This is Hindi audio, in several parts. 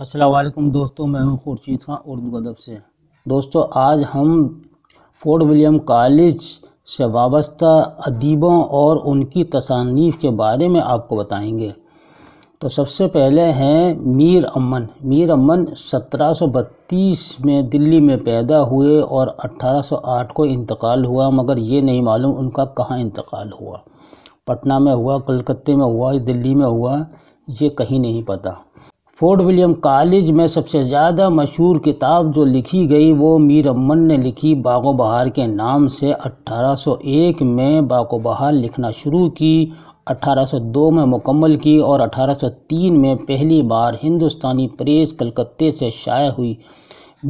असलम दोस्तों मैं हूं खुर्शीद खां उर्दू अदब से दोस्तों आज हम फोर्ट विलियम कॉलेज से वाबस्ता अदीबों और उनकी तसानीफ के बारे में आपको बताएंगे तो सबसे पहले हैं मीर अमन मीर अमन 1732 में दिल्ली में पैदा हुए और 1808 को इंतकाल हुआ मगर ये नहीं मालूम उनका कहाँ इंतकाल हुआ पटना में हुआ कलकत्ते में हुआ दिल्ली में हुआ ये कहीं नहीं पता फोर्ट विलियम कॉलेज में सबसे ज़्यादा मशहूर किताब जो लिखी गई वो मीर अमन ने लिखी बागो बहार के नाम से 1801 में बागो बहार लिखना शुरू की 1802 में मुकम्मल की और 1803 में पहली बार हिंदुस्तानी प्रेस कलकत्ते से शाया हुई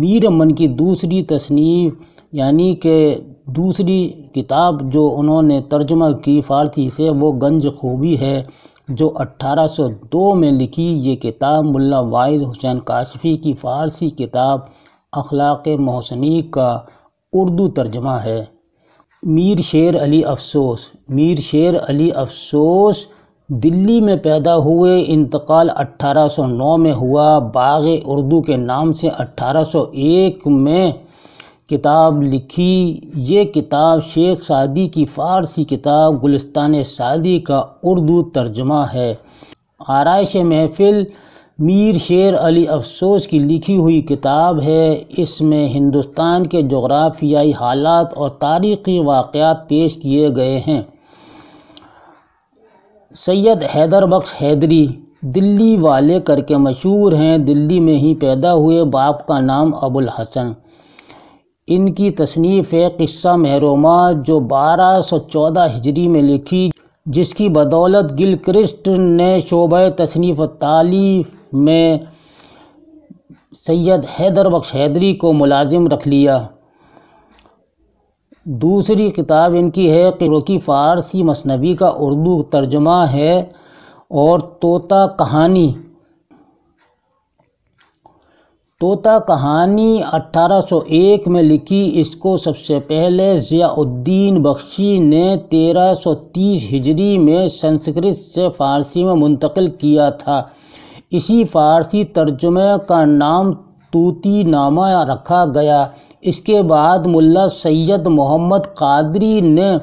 मीर अमन की दूसरी तसनीफ यानी कि दूसरी किताब जो उन्होंने तर्जमा की फारसी से वो गंज खूबी है जो 1802 में लिखी ये किताब मुल्ला वाइज हुसैन काशफी की फ़ारसी किताब अखलाक मोहसनी का उर्दू तर्जमा है मीर शेर अली अफसोस मीर शेर अली अफसोस दिल्ली में पैदा हुए इंतकाल 1809 में हुआ बाग उर्दू के नाम से 1801 में किताब लिखी ये किताब शेख सादी की फ़ारसी किताब गुलस्तान सादी का उर्दू तर्जमा है आरइश महफिल मीर शेर अली अफसोस की लिखी हुई किताब है इसमें हिंदुस्तान के जोग्राफियाई हालात और तारीख़ी वाक़ पेश किए गए हैं सैयद हैदर बख्श हैदरी दिल्ली वाले करके मशहूर हैं दिल्ली में ही पैदा हुए बाप का नाम अबुल हसन इनकी तसनीफ़ है किस्सा महरोमा जो बारह सौ चौदह हिजरी में लिखी जिसकी बदौलत गिलक्रिस्ट ने शोब तसनीफ़ ताली में सैयद हैदर बख्श हैदरी को मुलाजिम रख लिया दूसरी किताब इनकी है कि फ़ारसी मसनबी का उर्दू तर्जमा है और तोता कहानी तोता कहानी 1801 में लिखी इसको सबसे पहले ज़ियाउद्दीन बख्शी ने 1330 हिजरी में संस्कृत से फ़ारसी में मुंतकिल किया था इसी फ़ारसी तर्जुमे का नाम तूती नामा रखा गया इसके बाद मुल्ला सैयद मोहम्मद कादरी ने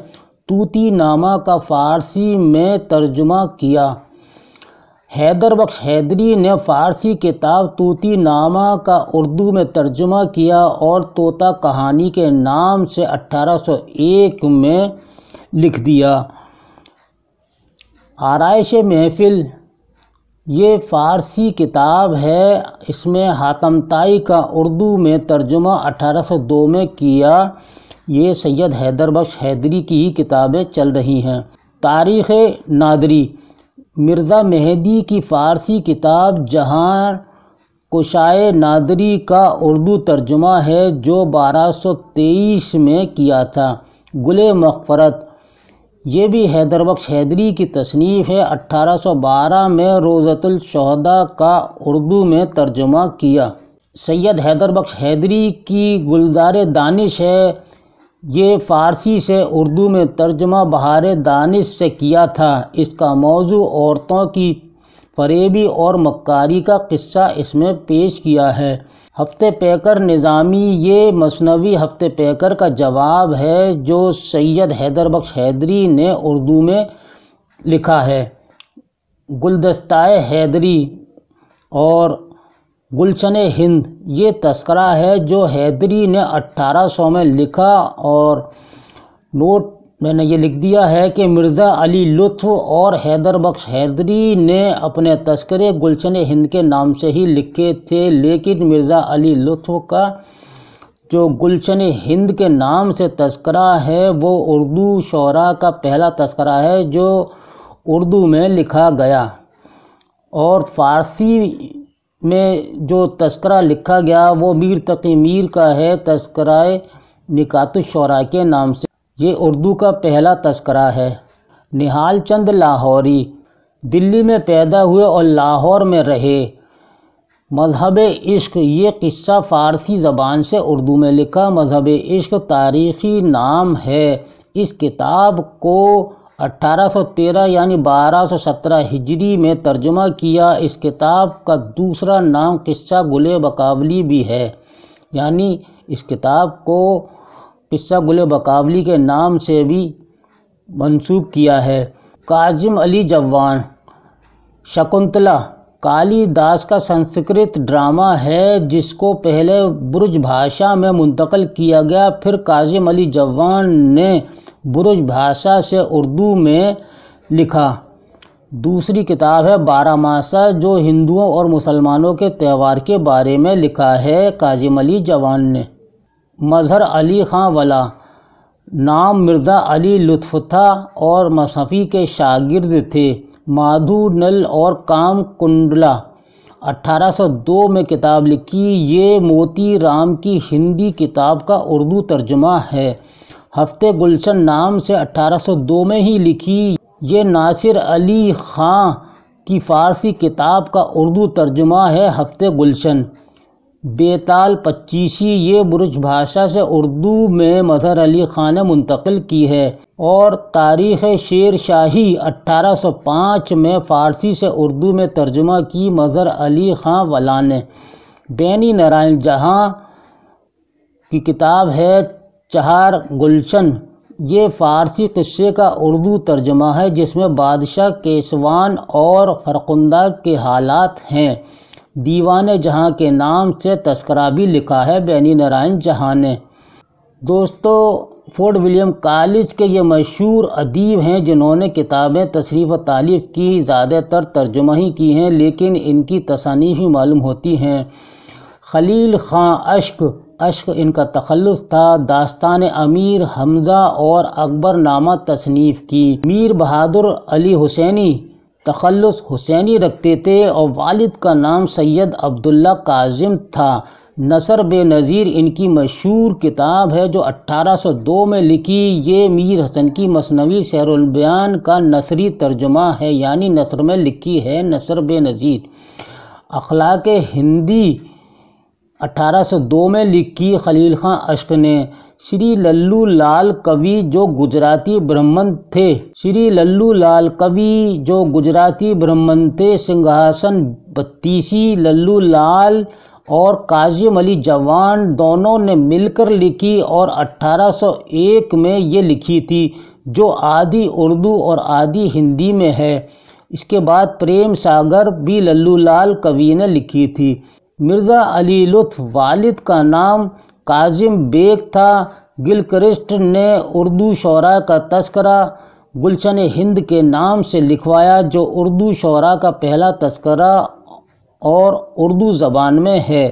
तूती नामा का फ़ारसी में तर्जुमा किया हैदर बख्श हैदरी ने फ़ारसी किताब तूती नामा का उर्दू में तर्जुमा किया और तोता कहानी के नाम से 1801 में लिख दिया आरइश महफिल ये फ़ारसी किताब है इसमें हातमताई का उर्दू में तर्जुमा 1802 में किया ये सैयद हैदर बख्श हैदरी की ही किताबें चल रही हैं तारीख़ नादरी मिर्ज़ा मेहदी की फ़ारसी किताब जहाँ कुशाए नादरी का उर्दू तर्जुमा है जो 1223 में किया था गुल मकफरत ये भी हैदरबख्श हैदरी की तसनीफ़ है 1812 में रोज़तुलशहदा का उर्दू में तर्जुमा किया सैयद हैदरबख्श हैदरी की गुलजार दानिश है ये फ़ारसी से उर्दू में तर्जमा बहार दानिश से किया था इसका मौजू औरतों की फरेबी और मक्कारी का किस्सा इसमें पेश किया है हफ्ते पैकर निज़ामी ये मसनवी हफ्ते पैकर का जवाब है जो सैयद हैदर बख्श हैदरी ने उर्दू में लिखा है गुलदस्ताए हैदरी और गुलशन हिंद ये तस्करा है जो हैदरी ने 1800 में लिखा और नोट मैंने ये लिख दिया है कि मिर्ज़ा अली लुत्फ और हैदर बख्श हैदरी ने अपने तस्करे गुलशन हिंद के नाम से ही लिखे थे लेकिन मिर्ज़ा अली लुत्फ का जो गुलशन हिंद के नाम से तस्करा है वो उर्दू शरा का पहला तस्करा है जो उर्दू में लिखा गया और फ़ारसी में जो तस्करा लिखा गया वो मीर तकी मीर का है तस्करा निकातुशरा के नाम से ये उर्दू का पहला तस्करा है निहाल चंद लाहौरी दिल्ली में पैदा हुए और लाहौर में रहे मजहब इश्क ये किस्सा फ़ारसी ज़बान से उर्दू में लिखा मजहब इश्क तारीख़ी नाम है इस किताब को 1813 यानी 1217 हिजरी में तर्जमा किया इस किताब का दूसरा नाम किस्सा गुल बकावली भी है यानी इस किताब को किस्सा गुले बकावली के नाम से भी मंसूब किया है काजिम अली जवान शकुंतला कालीदास का संस्कृत ड्रामा है जिसको पहले ब्रज भाषा में मुंतकल किया गया फिर काजिम अली जवान ने बुरुज भाषा से उर्दू में लिखा दूसरी किताब है बारह मासा जो हिंदुओं और मुसलमानों के त्यौहार के बारे में लिखा है काजिम अली जवान ने मज़हर अली खां वला नाम मिर्ज़ा अली लुत्फ़ा और मसफ़ी के शागिर्द थे माधु नल और काम कुंडला 1802 में किताब लिखी ये मोती राम की हिंदी किताब का उर्दू तर्जमा है हफ्ते गुलशन नाम से 1802 में ही लिखी ये नासिर अली ख़ां की फ़ारसी किताब का उर्दू तर्जुमा है हफ्ते गुलशन बेताल पच्चीसी ये बुरज भाषा से उर्दू में मज़हर अली ख़ान ने मुंतकिल की है और तारीख़ शेर शाही 1805 में फ़ारसी से उर्दू में तर्जुमा की मज़हर अली ख़ान वलान ने बैनी नारायण जहाँ की किताब है चहार गुलशन ये फ़ारसी क़स्से का उर्दू तर्जमा है जिसमें बादशाह केसवान और फरकुंदा के हालात हैं दीवान जहाँ के नाम से तस्करा भी लिखा है बैनी नारायण जहाँ ने दोस्तों फोर्ट विलियम कॉलेज के ये मशहूर अदीब हैं जिन्होंने किताबें तशरीफ व तालीफ की ज़्यादातर तर्जुमा ही की हैं लेकिन इनकी तसानी ही मालूम होती हैं खलील खां अश्क अश्क इनका तखलस था दास्तान अमीर हमज़ा और अकबर नामा तसनीफ़ की मीर बहादुर अली हुसैनी तखलस हुसैनी रखते थे और वालिद का नाम सैयद अब्दुल्ला काजिम था नसर बेनज़ीर इनकी मशहूर किताब है जो 1802 में लिखी ये मीर हसन की मसनवी सैरबयान का नसरी तर्जुमा है यानी नसर में लिखी है नसर बेनज़ीर अखलाक हिंदी 1802 में लिखी खलील खां अश्क ने श्री लल्लू लाल कवि जो गुजराती ब्राह्मण थे श्री लल्लू लाल कवि जो गुजराती ब्राह्मण थे सिंहासन बत्तीसी लल्लू लाल और काजिम अली जवान दोनों ने मिलकर लिखी और 1801 में ये लिखी थी जो आधी उर्दू और आधी हिंदी में है इसके बाद प्रेम सागर भी लल्लू लाल कवि ने लिखी थी मिर्ज़ा अली लुत्फ़ वालिद का नाम काजिम बेग था गिलक्रिस्ट ने उर्दू शरा का तस्करा गुलशन हिंद के नाम से लिखवाया जो उर्दू शरा का पहला तस्करा और उर्दू ज़बान में है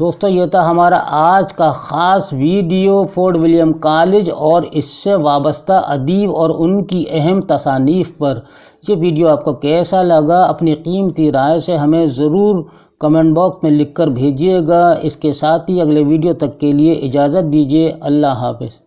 दोस्तों ये था हमारा आज का ख़ास वीडियो फोर्ड विलियम कॉलेज और इससे वाबस्ता अदीब और उनकी अहम तसानीफ पर यह वीडियो आपको कैसा लगा अपनी कीमती राय से हमें ज़रूर कमेंट बॉक्स में लिखकर भेजिएगा इसके साथ ही अगले वीडियो तक के लिए इजाज़त दीजिए अल्लाह हाफ़िज़